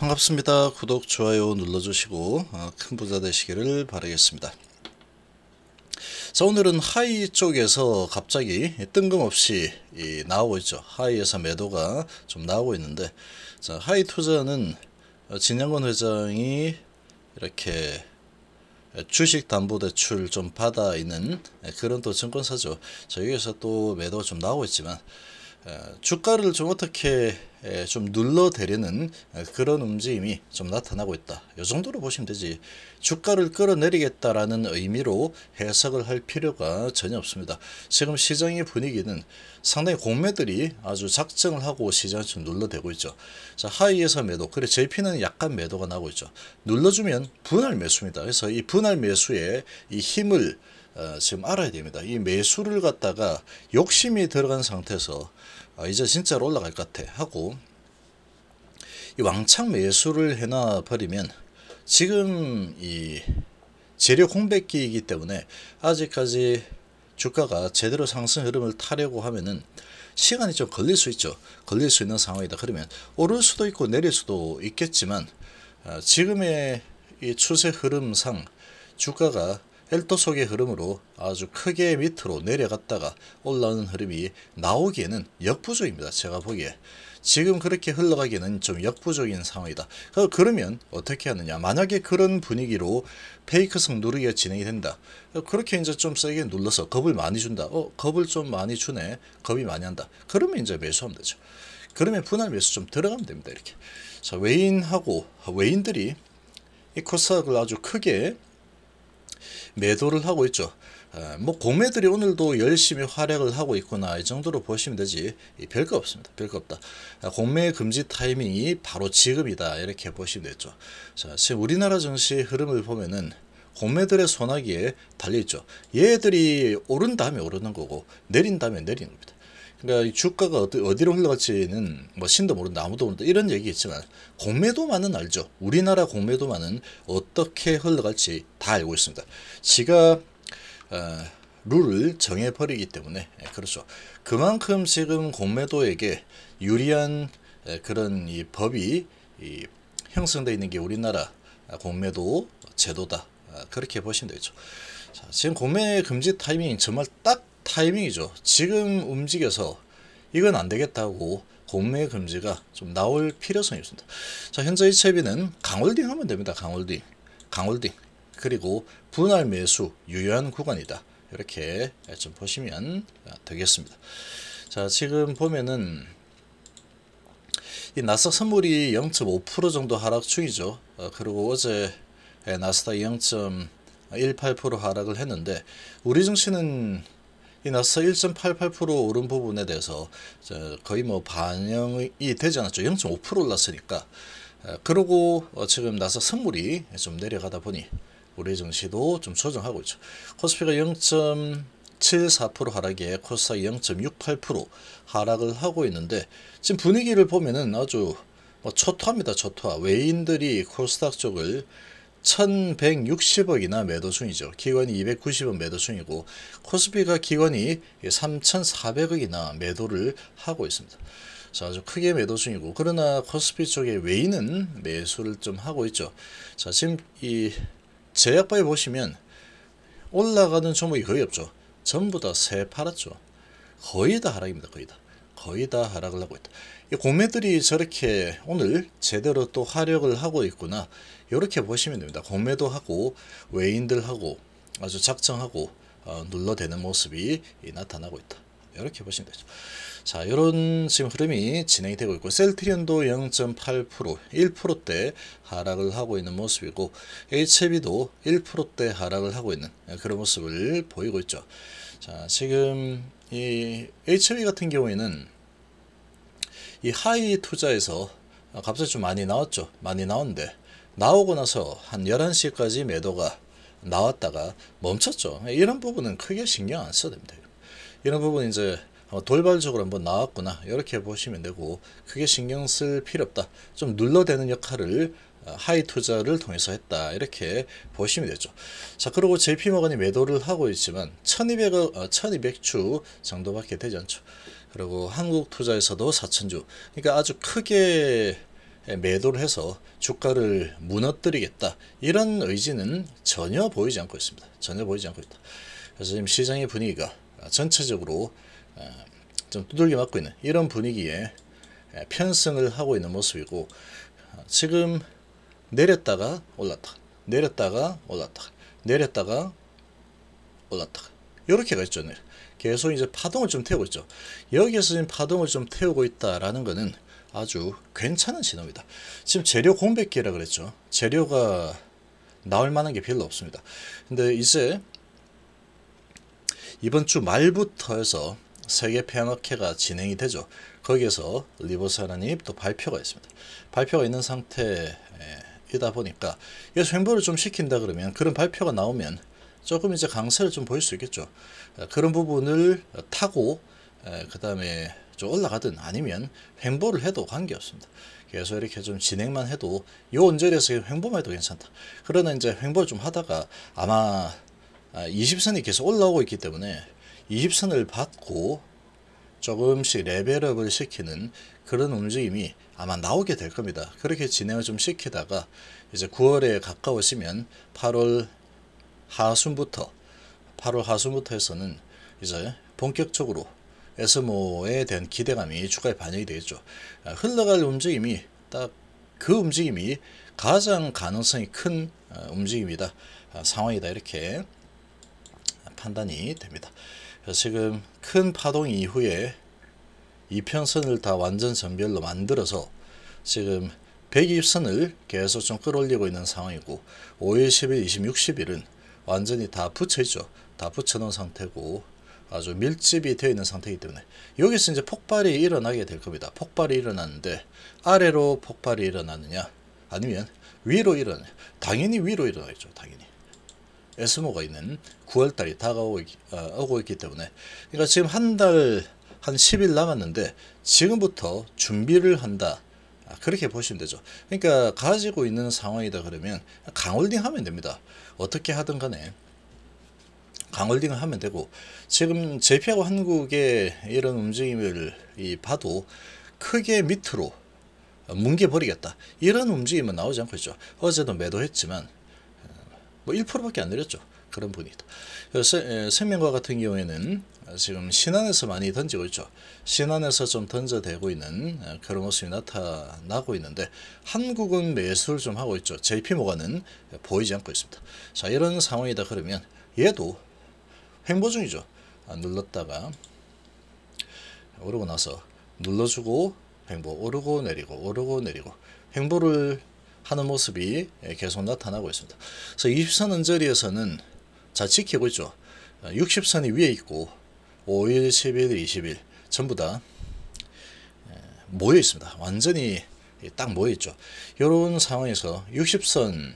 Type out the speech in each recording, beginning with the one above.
반갑습니다. 구독, 좋아요 눌러주시고 아, 큰 부자 되시기를 바라겠습니다. 자 오늘은 하이 쪽에서 갑자기 뜬금없이 나오고 있죠. 하이에서 매도가 좀 나오고 있는데 자 하이 투자는 진양권 회장이 이렇게 주식 담보 대출 좀 받아 있는 그런 또 증권사죠. 자 여기서 또 매도가 좀 나오고 있지만 어, 주가를 좀 어떻게 좀 눌러대려는 어, 그런 움직임이 좀 나타나고 있다. 이 정도로 보시면 되지. 주가를 끌어내리겠다라는 의미로 해석을 할 필요가 전혀 없습니다. 지금 시장의 분위기는 상당히 공매들이 아주 작정을 하고 시장을 좀 눌러대고 있죠. 자, 하이에서 매도, 그래 JP는 약간 매도가 나고 있죠. 눌러주면 분할 매수입니다. 그래서 이 분할 매수에 이 힘을 어, 지금 알아야 됩니다. 이 매수를 갖다가 욕심이 들어간 상태에서 아, 이제 진짜로 올라갈 것 같아 하고 이 왕창 매수를 해놔 버리면 지금 이 재료 공백기이기 때문에 아직까지 주가가 제대로 상승 흐름을 타려고 하면은 시간이 좀 걸릴 수 있죠. 걸릴 수 있는 상황이다. 그러면 오를 수도 있고 내릴 수도 있겠지만 아, 지금의 이 추세 흐름상 주가가 엘토 속의 흐름으로 아주 크게 밑으로 내려갔다가 올라오는 흐름이 나오기에는 역부족입니다. 제가 보기에. 지금 그렇게 흘러가기에는 좀 역부족인 상황이다. 그 그러면 어떻게 하느냐. 만약에 그런 분위기로 페이크성 누르기가 진행이 된다. 그렇게 이제 좀 세게 눌러서 겁을 많이 준다. 어, 겁을 좀 많이 주네. 겁이 많이 한다. 그러면 이제 매수하면 되죠. 그러면 분할 매수 좀 들어가면 됩니다. 이렇게. 자, 외인하고, 외인들이 이 코스닥을 아주 크게 매도를 하고 있죠. 아, 뭐 공매들이 오늘도 열심히 활약을 하고 있구나 이 정도로 보시면 되지 별거 없습니다 별거 없다 아, 공매 금지 타이밍이 바로 지금이다 이렇게 보시면 되죠 자 지금 우리나라 증시 흐름을 보면은 공매들의 소나기에 달려있죠 얘들이 오른 다음에 오르는 거고 내린 다음에 내리는 겁니다 그러니까 주가가 어디, 어디로 흘러갈지는 뭐 신도 모른다 아무도 모른다 이런 얘기겠지만 공매도만은 알죠. 우리나라 공매도만은 어떻게 흘러갈지 다 알고 있습니다. 지가 어, 룰을 정해버리기 때문에 예, 그렇죠. 그만큼 지금 공매도에게 유리한 예, 그런 이 법이 이 형성되어 있는 게 우리나라 공매도 제도다. 아, 그렇게 보시면 되죠. 자, 지금 공매 금지 타이밍 정말 딱 타이밍이죠. 지금 움직여서 이건 안 되겠다고 공매 금지가 좀 나올 필요성이 있습니다. 자, 현재 이 채비는 강홀딩 하면 됩니다. 강홀딩. 강홀딩. 그리고 분할 매수 유효한 구간이다. 이렇게 좀 보시면 되겠습니다. 자, 지금 보면은 이 나스닥 선물이 0.5% 정도 하락 중이죠. 어, 그리고 어제 나스닥 0.18% 하락을 했는데 우리 증시는 이너스 1.88% 오른 부분에 대해서 거의 뭐 반영이 되지 않았죠. 0.5% 올랐으니까. 그러고 어, 지금 나서 선물이 좀 내려가다 보니 우리 증시도 좀 조정하고 있죠. 코스피가 0.74% 하락에 코스닥 0.68% 하락을 하고 있는데 지금 분위기를 보면은 아주 뭐 초토합니다. 초토화. 외인들이 코스닥 쪽을 1160억이나 매도 중이죠. 기관이 290억 매도 중이고 코스피가 기관이 3400억이나 매도를 하고 있습니다. 자, 아주 크게 매도 중이고 그러나 코스피 쪽에 외인은 매수를 좀 하고 있죠. 자, 지금 이 제약바에 보시면 올라가는 종목이 거의 없죠. 전부 다 새파랗죠. 거의 다 하락입니다. 거의 다. 거의 다 하락을 하고 있다. 이 공매들이 저렇게 오늘 제대로 또화력을 하고 있구나. 이렇게 보시면 됩니다. 공매도하고 외인들하고 아주 작정하고 어, 눌러대는 모습이 나타나고 있다. 이렇게 보시면 되죠. 자, 이런 지금 흐름이 진행이 되고 있고 셀트리온도 0.8% 1%대 하락을 하고 있는 모습이고 HB도 e 1%대 하락을 하고 있는 예, 그런 모습을 보이고 있죠. 자, 지금 이 HB e 같은 경우에는 이 하이 투자에서 어, 값을 좀 많이 나왔죠. 많이 나온데 나오고 나서 한 11시까지 매도가 나왔다가 멈췄죠. 이런 부분은 크게 신경 안 써도 됩니다. 이런 부분 이제 돌발적으로 한번 나왔구나 이렇게 보시면 되고 크게 신경 쓸 필요 없다. 좀 눌러대는 역할을 어, 하이 투자를 통해서 했다 이렇게 보시면 되죠 자 그리고 JP모건이 매도를 하고 있지만 1200, 억 1200주 정도밖에 되지 않죠 그리고 한국투자에서도 4000주 그러니까 아주 크게 매도를 해서 주가를 무너뜨리겠다 이런 의지는 전혀 보이지 않고 있습니다. 전혀 보이지 않고 있다. 그래서 지금 시장의 분위기가 아, 전체적으로 아, 좀 두들겨 맞고 있는 이런 분위기에 편승을 하고 있는 모습이고 아, 지금 내렸다가 올랐다 내렸다가 올랐다 내렸다가 올랐다 이렇게 가 있죠 계속 이제 파동을 좀 태우고 있죠 여기에서 지금 파동을 좀 태우고 있다라는 것은 아주 괜찮은 신호입니다. 지금 재료 공백기라 그랬죠. 재료가 나올 만한 게 별로 없습니다. 근데 이제 이번 주 말부터 해서 세계 페어케가 진행이 되죠. 거기에서 리보사라님 또 발표가 있습니다. 발표가 있는 상태이다 보니까 이서 횡보를 좀 시킨다 그러면 그런 발표가 나오면 조금 이제 강세를 좀 보일 수 있겠죠. 그런 부분을 타고 그 다음에 좀 올라가든 아니면 횡보를 해도 관계없습니다. 계속 이렇게 좀 진행만 해도 요 언저리에서 횡보만 해도 괜찮다. 그러나 이제 횡보를 좀 하다가 아마 20선이 아, 계속 올라오고 있기 때문에 20선을 받고 조금씩 레벨업을 시키는 그런 움직임이 아마 나오게 될 겁니다. 그렇게 진행을 좀 시키다가 이제 9월에 가까워지면 8월 하순부터 8월 하순부터 해서는 이제 본격적으로 에스모에 대한 기대감이 주가에 반영이 되겠죠. 아, 흘러갈 움직임이 딱 그 움직임이 가장 가능성이 큰 아, 움직임이다. 아, 상황이다 이렇게 판단이 됩니다. 지금 큰 파동 이후에 이평선을 다 완전 전별로 만들어서 지금 120선을 계속 좀 끌어올리고 있는 상황이고 5일, 10일, 20, 60일은 완전히 다 붙여있죠. 다 붙여놓은 상태고 아주 밀집이 되어 있는 상태이기 때문에 여기서 이제 폭발이 일어나게 될 겁니다. 폭발이 일어났는데 아래로 폭발이 일어나느냐 아니면 위로 일어나냐 당연히 위로 일어나겠죠. 당연히 에스모가 있는 9월달이 다가오고 어, 있기 때문에 그러니까 지금 한 달한 한 10일 남았는데 지금부터 준비를 한다. 아, 그렇게 보시면 되죠. 그러니까 가지고 있는 상황이다 그러면 강홀딩 하면 됩니다. 어떻게 하든 간에 강홀딩을 하면 되고 지금 제피하고 한국의 이런 움직임을 봐도 크게 밑으로 뭉개버리겠다 이런 움직임은 나오지 않고 있죠 어제도 매도했지만 어, 뭐 1%밖에 안 내렸죠 그런 분이다 어, 생명과 같은 경우에는 지금 신안에서 많이 던지고 있죠 신안에서 좀 던져대고 있는 어, 그런 모습이 나타나고 있는데 한국은 매수를 좀 하고 있죠 JP모가는 보이지 않고 있습니다 자 이런 상황이다 그러면 얘도 횡보 중이죠. 아, 눌렀다가 오르고 나서 눌러주고 횡보 오르고 내리고 오르고 내리고 횡보를 하는 모습이 계속 나타나고 있습니다. 그래서 20선 언저리에서는 잘 지키고 있죠. 60선이 아, 위에 있고 5일, 10일, 20일 전부 다 모여 있습니다. 완전히 딱 모여 있죠. 이런 상황에서 60선,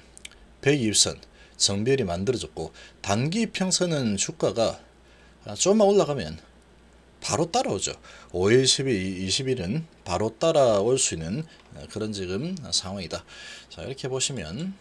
120선 정별이 만들어졌고 단기 평선은 주가가 조금만 올라가면 바로 따라오죠. 5일, 10일, 20일은 바로 따라올 수 있는 그런 지금 상황이다. 자 이렇게 보시면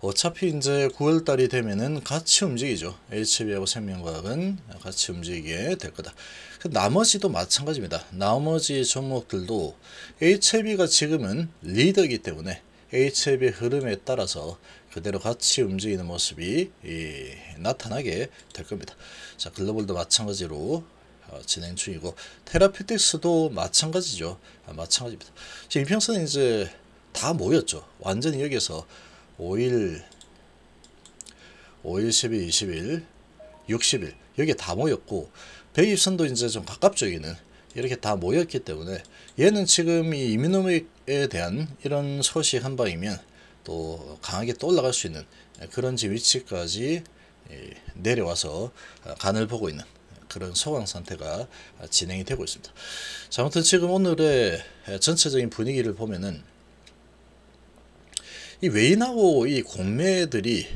어차피 이제 9월달이 되면은 같이 움직이죠. HB하고 생명과학은 같이 움직이게 될 거다. 그 나머지도 마찬가지입니다. 나머지 종목들도 HB가 지금은 리더이기 때문에 H앱의 흐름에 따라서 그대로 같이 움직이는 모습이 예, 나타나게 될 겁니다. 자, 글로벌도 마찬가지로 어, 진행 중이고 테라피틱스도 마찬가지죠. 아, 마찬가지입니다. 지금 이평선은 이제 다 모였죠. 완전히 여기서 5일, 5일, 10일, 20일, 60일 여기 다 모였고 백입선도 이제 좀 가깝죠. 여기는 이렇게 다 모였기 때문에 얘는 지금 이 이민호에 대한 이런 소식 한 방이면 또 강하게 또 올라갈 수 있는 그런 지 위치까지 예, 내려와서 간을 보고 있는 그런 소강 상태가 진행이 되고 있습니다. 자, 아무튼 지금 오늘의 전체적인 분위기를 보면은 이 외인하고 이 공매들이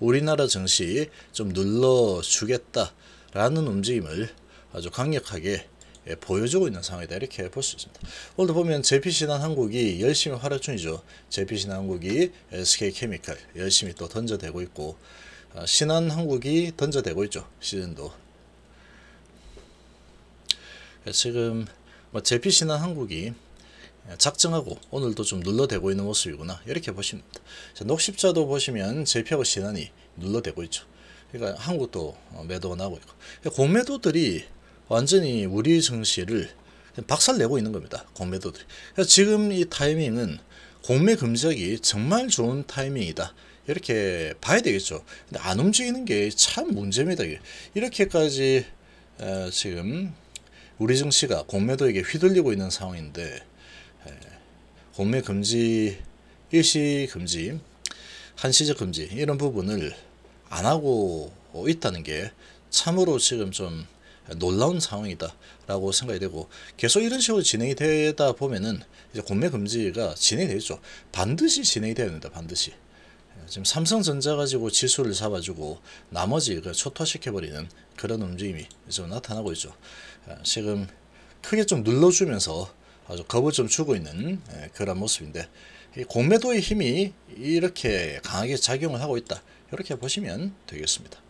우리나라 증시 좀 눌러주겠다라는 움직임을 아주 강력하게 예, 보여주고 있는 상황이다 이렇게 볼 수 있습니다. 오늘도 보면 제피신한 한국이 열심히 활약 중이죠. 제피신한 한국이 SK케미칼 열심히 또 던져대고 있고 아, 신한 한국이 던져대고 있죠. 시즌도 예, 지금 뭐 제피신한 한국이 작정하고 오늘도 좀 눌러대고 있는 모습이구나 이렇게 보시니다 자, 녹십자도 보시면 제피하고 신한이 눌러대고 있죠. 그러니까 한국도 어, 매도가 나고 있고 예, 공매도들이 완전히 우리 증시를 박살내고 있는 겁니다. 공매도들이. 그래서 지금 이 타이밍은 공매 금작이 정말 좋은 타이밍이다. 이렇게 봐야 되겠죠. 근데 안 움직이는 게 참 문제입니다. 이렇게까지 어, 지금 우리 증시가 공매도에게 휘둘리고 있는 상황인데 에, 공매 금지, 일시 금지, 한시적 금지 이런 부분을 안 하고 있다는 게 참으로 지금 좀 놀라운 상황이다라고 생각이 되고 계속 이런 식으로 진행이 되다 보면은 이제 공매 금지가 진행이 되죠. 반드시 진행이 되어야 된다. 반드시. 지금 삼성전자 가지고 지수를 잡아주고 나머지 그 초토화시켜버리는 그런 움직임이 좀 나타나고 있죠. 아, 지금 크게 좀 눌러주면서 아주 겁을 좀 주고 있는 예, 그런 모습인데 공매도의 힘이 이렇게 강하게 작용을 하고 있다. 이렇게 보시면 되겠습니다.